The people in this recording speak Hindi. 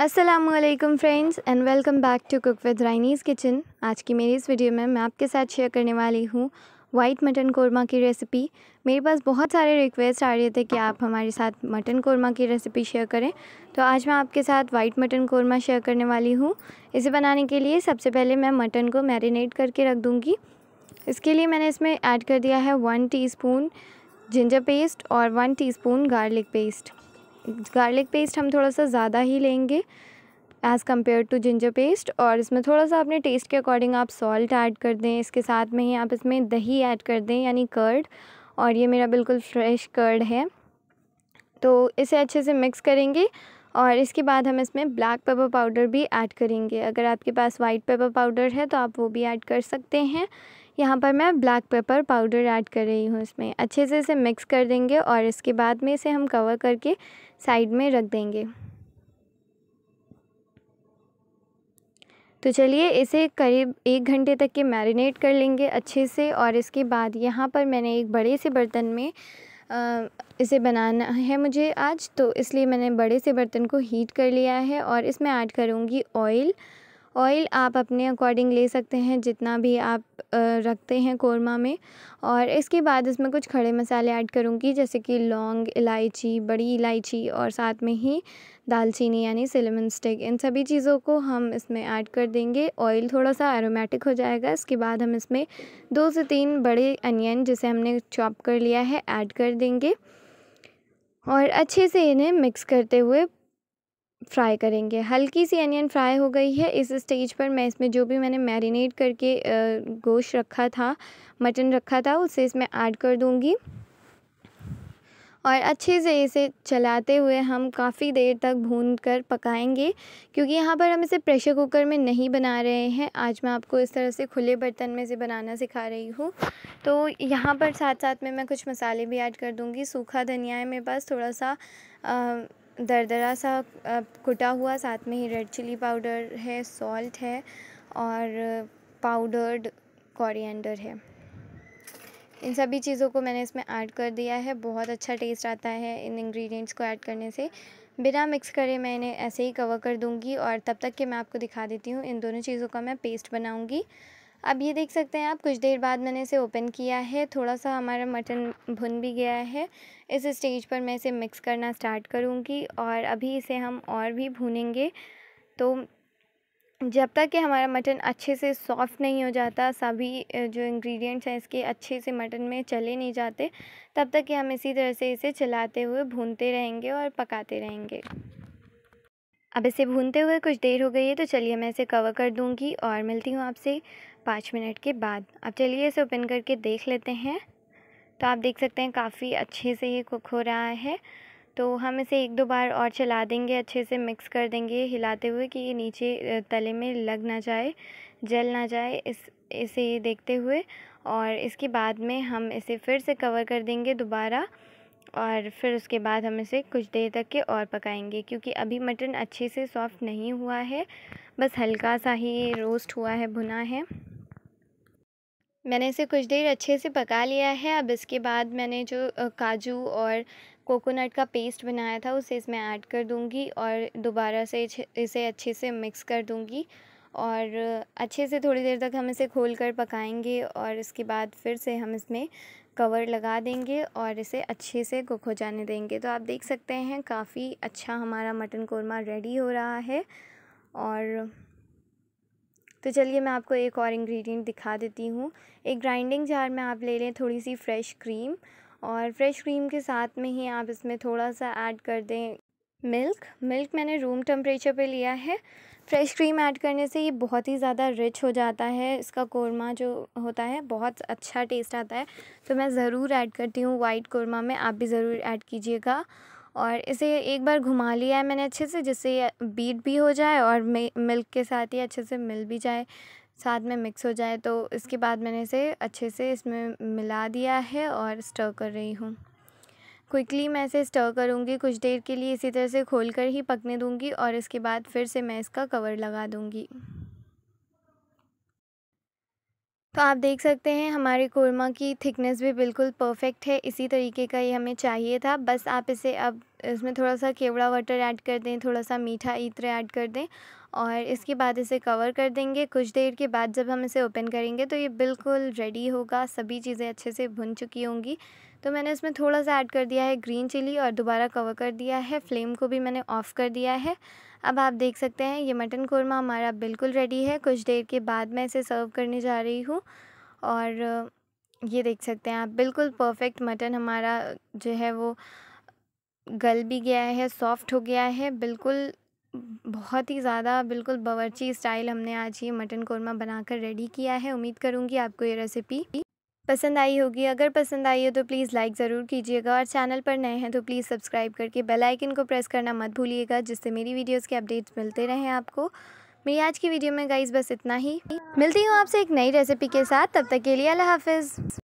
Aslam friends and welcome back to cook with Raini's kitchen आज की मेरी इस वीडियो में मैं आपके साथ शेयर करने वाली हूँ वाइट मटन कोरमा की रेसिपी मेरे पास बहुत सारे रिक्वेस्ट आ रहे थे कि आप हमारे साथ मटन कोरमा की रेसिपी शेयर करें तो आज मैं आपके साथ वाइट मटन कोरमा शेयर करने वाली हूँ इसे बनाने के लिए सबसे पहले मैं मटन को मैरिनेट करके रख दूँगी इसके लिए मैंने इसमें ऐड कर दिया है वन टी जिंजर पेस्ट और one T garlic paste garlic paste हम थोड़ा सा ज़्यादा ही लेंगे as compare to ginger paste और इसमें थोड़ा सा अपने टेस्ट के अकॉर्डिंग आप सॉल्ट ऐड कर दें इसके साथ में ही आप इसमें दही ऐड कर दें यानी कर्ड और ये मेरा बिल्कुल फ्रेश कर्ड है तो इसे अच्छे से मिक्स करेंगे और इसके बाद हम इसमें ब्लैक पेपर पाउडर भी ऐड करेंगे अगर आपके पास वाइट पेपर पाउडर है तो आप वो भी ऐड कर सकते हैं यहाँ पर मैं ब्लैक पेपर पाउडर ऐड कर रही हूँ इसमें अच्छे से इसे मिक्स कर देंगे और इसके बाद में इसे हम कवर करके साइड में रख देंगे तो चलिए इसे करीब एक घंटे तक के मैरिनेट कर लेंगे अच्छे से और इसके बाद यहाँ पर मैंने एक बड़े से बर्तन में इसे बनाना है मुझे आज तो इसलिए मैंने बड़े से बर्तन को हीट कर लिया है और इसमें ऐड करूँगी ऑयल ऑयल आप अपने अकॉर्डिंग ले सकते हैं जितना भी आप रखते हैं कोरमा में और इसके बाद इसमें कुछ खड़े मसाले ऐड करूँगी जैसे कि लौंग इलायची बड़ी इलायची और साथ में ही दालचीनी यानी सिलेमन स्टिक इन सभी चीज़ों को हम इसमें ऐड कर देंगे ऑयल थोड़ा सा एरोमेटिक हो जाएगा इसके बाद हम इसमें दो से तीन बड़े अनियन जिसे हमने चॉप कर लिया है ऐड कर देंगे और अच्छे से इन्हें मिक्स करते हुए फ्राई करेंगे हल्की सी अनियन फ्राई हो गई है इस स्टेज पर मैं इसमें जो भी मैंने मैरिनेट करके गोश्त रखा था मटन रखा था उसे इसमें ऐड कर दूँगी और अच्छे से इसे चलाते हुए हम काफ़ी देर तक भून कर पकाएँगे क्योंकि यहाँ पर हम इसे प्रेशर कुकर में नहीं बना रहे हैं आज मैं आपको इस तरह से खुले बर्तन में इसे बनाना सिखा रही हूँ तो यहाँ पर साथ साथ में मैं कुछ मसाले भी ऐड कर दूँगी सूखा धनिया है मेरे पास थोड़ा सा आ, दरदरा सा कुटा हुआ साथ में ही रेड चिली पाउडर है सॉल्ट है और पाउडर्ड कोरिएंडर है इन सभी चीज़ों को मैंने इसमें ऐड कर दिया है बहुत अच्छा टेस्ट आता है इन इंग्रेडिएंट्स को ऐड करने से बिना मिक्स करे मैंने ऐसे ही कवर कर दूंगी और तब तक के मैं आपको दिखा देती हूँ इन दोनों चीज़ों का मैं पेस्ट बनाऊँगी अब ये देख सकते हैं आप कुछ देर बाद मैंने इसे ओपन किया है थोड़ा सा हमारा मटन भुन भी गया है इस स्टेज पर मैं इसे मिक्स करना स्टार्ट करूँगी और अभी इसे हम और भी भूनेंगे तो जब तक कि हमारा मटन अच्छे से सॉफ्ट नहीं हो जाता सभी जो इंग्रेडिएंट्स हैं इसके अच्छे से मटन में चले नहीं जाते तब तक कि हम इसी तरह से इसे चलाते हुए भूनते रहेंगे और पकाते रहेंगे अब इसे भूनते हुए कुछ देर हो गई है तो चलिए मैं इसे कवर कर दूंगी और मिलती हूँ आपसे पाँच मिनट के बाद अब चलिए इसे ओपन करके देख लेते हैं तो आप देख सकते हैं काफ़ी अच्छे से ये कुक हो रहा है तो हम इसे एक दो बार और चला देंगे अच्छे से मिक्स कर देंगे हिलाते हुए कि ये नीचे तले में लग ना जाए जल ना जाए इस इसे देखते हुए और इसके बाद में हम इसे फिर से कवर कर देंगे दोबारा और फिर उसके बाद हम इसे कुछ देर तक के और पकाएंगे क्योंकि अभी मटन अच्छे से सॉफ्ट नहीं हुआ है बस हल्का सा ही रोस्ट हुआ है भुना है मैंने इसे कुछ देर अच्छे से पका लिया है अब इसके बाद मैंने जो काजू और कोकोनट का पेस्ट बनाया था उसे इसमें ऐड कर दूंगी और दोबारा से इसे अच्छे से मिक्स कर दूंगी और अच्छे से थोड़ी देर तक हम इसे खोल कर पकाएंगे और इसके बाद फिर से हम इसमें कवर लगा देंगे और इसे अच्छे से कुक हो जाने देंगे तो आप देख सकते हैं काफ़ी अच्छा हमारा मटन कौरमा रेडी हो रहा है और तो चलिए मैं आपको एक और इंग्रेडिएंट दिखा देती हूँ एक ग्राइंडिंग जार में आप ले लें थोड़ी सी फ्रेश क्रीम और फ्रेश क्रीम के साथ में ही आप इसमें थोड़ा सा ऐड कर दें मिल्क मिल्क मैंने रूम टेम्परेचर पे लिया है फ्रेश क्रीम ऐड करने से ये बहुत ही ज़्यादा रिच हो जाता है इसका कोरमा जो होता है बहुत अच्छा टेस्ट आता है तो मैं ज़रूर ऐड करती हूँ वाइट कोरमा में आप भी ज़रूर ऐड कीजिएगा और इसे एक बार घुमा लिया है मैंने अच्छे से जिससे ये बीट भी हो जाए और मिल्क के साथ ही अच्छे से मिल भी जाए साथ में मिक्स हो जाए तो इसके बाद मैंने इसे अच्छे से इसमें मिला दिया है और स्टर कर रही हूँ क्विकली मैं इसे स्टर करूँगी कुछ देर के लिए इसी तरह से खोलकर ही पकने दूँगी और इसके बाद फिर से मैं इसका कवर लगा दूँगी तो आप देख सकते हैं हमारे कोरमा की थिकनेस भी बिल्कुल परफेक्ट है इसी तरीके का ये हमें चाहिए था बस आप इसे अब इसमें थोड़ा सा केवड़ा वाटर ऐड कर दें थोड़ा सा मीठा इत्र ऐड कर दें और इसके बाद इसे कवर कर देंगे कुछ देर के बाद जब हम इसे ओपन करेंगे तो ये बिल्कुल रेडी होगा सभी चीज़ें अच्छे से भुन चुकी होंगी तो मैंने इसमें थोड़ा सा ऐड कर दिया है ग्रीन चिली और दोबारा कवर कर दिया है फ्लेम को भी मैंने ऑफ़ कर दिया है अब आप देख सकते हैं ये मटन कौरमा हमारा बिल्कुल रेडी है कुछ देर के बाद मैं इसे सर्व करने जा रही हूँ और ये देख सकते हैं आप बिल्कुल परफेक्ट मटन हमारा जो है वो गल भी गया है सॉफ्ट हो गया है बिल्कुल बहुत ही ज़्यादा बिल्कुल बावर्ची स्टाइल हमने आज ये मटन कौरमा बनाकर रेडी किया है उम्मीद करूँगी आपको ये रेसिपी पसंद आई होगी अगर पसंद आई हो तो प्लीज़ लाइक ज़रूर कीजिएगा और चैनल पर नए हैं तो प्लीज़ सब्सक्राइब करके बेल आइकन को प्रेस करना मत भूलिएगा जिससे मेरी वीडियोस के अपडेट्स मिलते रहें आपको मेरी आज की वीडियो में गाइज बस इतना ही मिलती हूँ आपसे एक नई रेसिपी के साथ तब तक के लिए अल्लाह हाफिज़